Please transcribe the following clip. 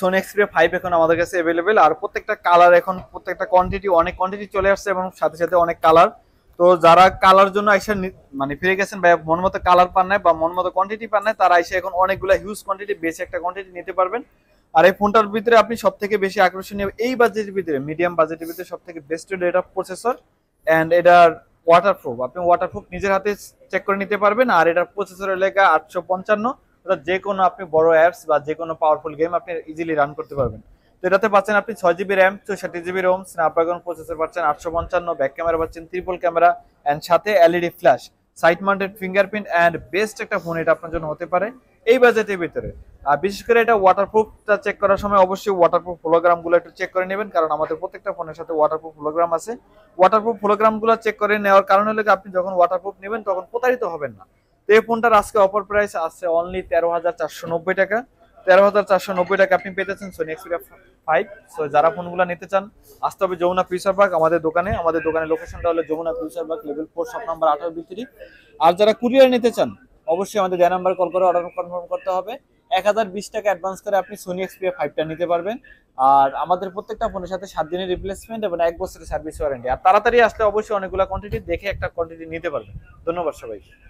Sony Xperia five এখন আমাদের কাছে অ্যাভেলেবেল আর প্রত্যেকটা কালার এখন প্রত্যেকটা কোয়ান্টিটি অনেক কোয়ান্টিটি চলে আসছে এবং সাথে সাথে অনেক কালার তো যারা কালার জন্য আইসা মানে ফিরে গেছেন বা মন মতো কালার পান নাই বা মন মতো কোয়ান্টিটি পান নাই তারা আইসা এখন অনেকগুলো হিউজ কোয়ান্টিটি বেশি একটা কোয়ান্টিটি নিতে পারবেন আর এই ফোনটার ভিতরে আপনি সব থেকে বেশি আকর্ষণীয় এই বাজেটের ভিতরে মিডিয়াম বাজেটের ভিতরে সব থেকে বেস্ট এটা প্রসেসর অ্যান্ড এটার ওয়াটারপ্রুফ আপনি ওয়াটারপ্রুফ নিজের হাতে চেক করে নিতে পারবেন আর এটার প্রসেসরের লেখা আটশো পঞ্চান্ন অর্থাৎ যে কোনো আপনি বড় অ্যাপস বা যে কোনো পাওয়ারফুল গেম আপনি ইজিলি রান করতে পারবেন তো এটাতে পাচ্ছেন আপনি ছয় জিবি র্যাম চৌষট্টি জিবি রোম স্ন্যাপড্রাগন প্রসেসর পাচ্ছেন আটশো পঞ্চান্ন ব্যাক ক্যামেরা পাচ্ছেন ত্রিপল ক্যামেরা অ্যান্ড সাথে LED flash side mounted fingerprint and best একটা ফোন এটা আপনার জন্য হতে পারে এই বাজেটের ভিতরে আর বিশেষ করে এটা ওয়াটারপ্রুফটা চেক করার সময় অবশ্যই ওয়াটারপ্রুফ ফোলোগ্রামগুলো একটু চেক করে নেবেন কারণ আমাদের প্রত্যেকটা ফোনের সাথে ওয়াটারপ্রুফ হলোগ্রাম আছে ওয়াটারপ্রুফ ফোলোগ্রামগুলো চেক করে নেওয়ার কারণ হলে আপনি যখন ওয়াটারপ্রুফ নেবেন তখন প্রতারিত হবেন না এই ফোনটার আজকে অফার প্রাইস আছে অনলি তেরো হাজার চারশো নব্বই টাকা তেরো হাজার চারশো নব্বই টাকা আপনি পেতেছেন সোনি এক্সপিরিয়া ফাইভ সো যারা ফোনগুলো নিতে চান আসতে হবে যমুনা ফিউচার পার্ক আমাদের দোকানে আমাদের দোকানের লোকেশনটা হলো Jamuna Future Park level four সব নাম্বার আঠারো বিক্রি আর যারা কুরিয়ার নিতে চান অবশ্যই আমাদের দেড় নাম্বার কল করে অর্ডার কনফার্ম করতে হবে এক হাজার বিশ টাকা অ্যাডভান্স করে আপনি সোনি এক্সপিরিয়া ফাইভটা নিতে পারবেন আর আমাদের প্রত্যেকটা ফোনের সাথে সাত দিনের রিপ্লেসমেন্ট এবং এক বছরের সার্ভিস ওয়ারেন্টি আর তাড়াতাড়ি আসলে অবশ্যই অনেকগুলো কোয়ান্টিটি দেখে একটা কোয়ান্টিটি নিতে পারবেন ধন্যবাদ সবাইকে